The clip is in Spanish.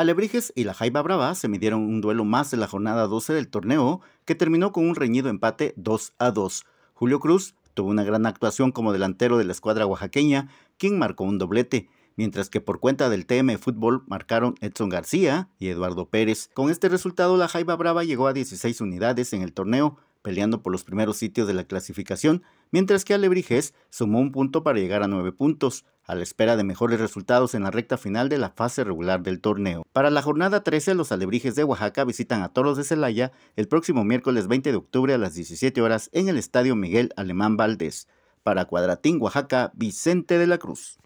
Alebrijes y la Jaiba Brava se midieron un duelo más de la jornada 12 del torneo, que terminó con un reñido empate 2 a 2. Julio Cruz tuvo una gran actuación como delantero de la escuadra oaxaqueña, quien marcó un doblete, mientras que por cuenta del TM Fútbol marcaron Edson García y Eduardo Pérez. Con este resultado, la Jaiba Brava llegó a 16 unidades en el torneo, peleando por los primeros sitios de la clasificación mientras que Alebrijes sumó un punto para llegar a nueve puntos, a la espera de mejores resultados en la recta final de la fase regular del torneo. Para la jornada 13, los alebrijes de Oaxaca visitan a Toros de Celaya el próximo miércoles 20 de octubre a las 17 horas en el Estadio Miguel Alemán Valdés. Para Cuadratín, Oaxaca, Vicente de la Cruz.